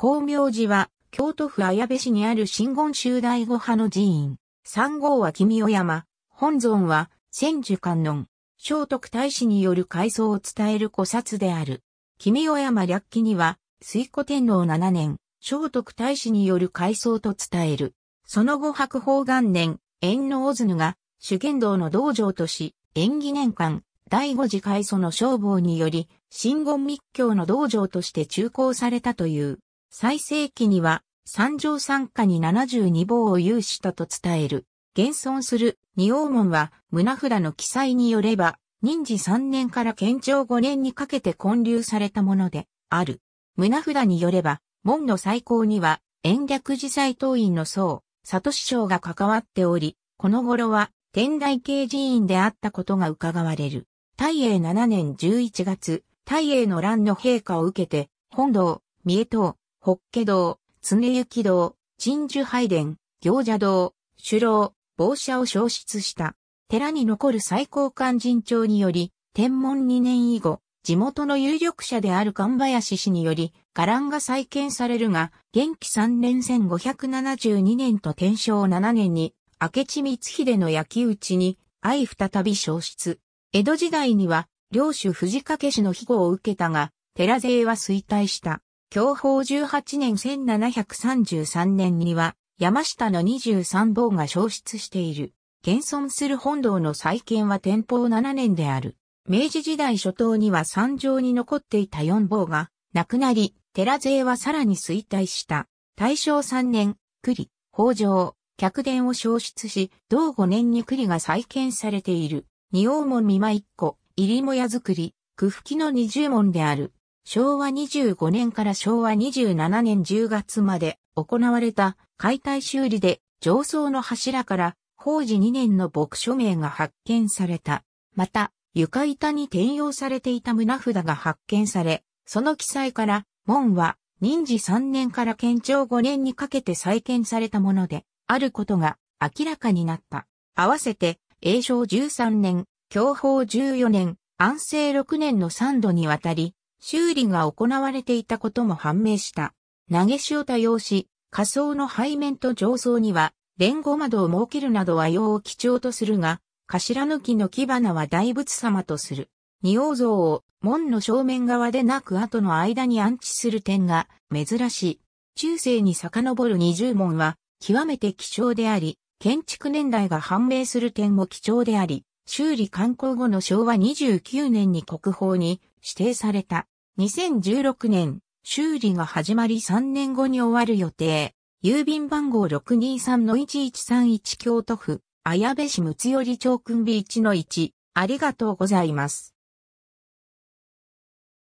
光明寺は、京都府綾部市にある真言宗第五派の寺院。三号は君尾山、本尊は千寿観音、聖徳太子による改装を伝える古刹である。君尾山略記には、水古天皇七年、聖徳太子による改装と伝える。その後白宝元年、縁の大津が、主剣道の道場とし、縁起年間、第五次改装の消防により、真言密教の道場として中興されたという。最盛期には三条参加に72棒を有したと伝える。現存する二王門は胸札の記載によれば、任時3年から建長5年にかけて建立されたものである。胸札によれば、門の最高には、延暦寺祭党員の僧、里師匠が関わっており、この頃は天台系寺院であったことが伺われる。大英7年11月、大英の乱の陛下を受けて、本堂、三重島、法華堂、常行堂、鎮守拝殿、行者堂、首楼、傍者を消失した。寺に残る最高幹人帳により、天文2年以後、地元の有力者である神林氏により、伽藍が再建されるが、元気3年1572年と天正7年に、明智光秀の焼き討ちに、相再び消失。江戸時代には、領主藤掛氏の庇護を受けたが、寺勢は衰退した。享保18年1733年には、山下の23坊が消失している。現存する本堂の再建は天保7年である。明治時代初頭には山上に残っていた4坊が、なくなり、寺勢はさらに衰退した。大正3年、栗、北条、客殿を消失し、同5年に栗が再建されている。二王門見間一個、入りも屋造り、区吹の二十門である。昭和25年から昭和27年10月まで行われた解体修理で上層の柱から法事2年の牧署名が発見された。また、床板に転用されていた胸札が発見され、その記載から、門は、任時3年から県庁5年にかけて再建されたもので、あることが明らかになった。合わせて、永正13年、享保14年、安政6年の3度にわたり、修理が行われていたことも判明した。投げしを多用し、仮想の背面と上層には、連合窓を設けるなどは用を基調とするが、頭抜きの木花は大仏様とする。仁王像を門の正面側でなく後の間に安置する点が珍しい。中世に遡る二重門は極めて貴重であり、建築年代が判明する点も貴重であり、修理刊行後の昭和29年に国宝に指定された。2016年、修理が始まり3年後に終わる予定。郵便番号623-1131京都府、綾部市よ寄町訓備1-1。ありがとうございます。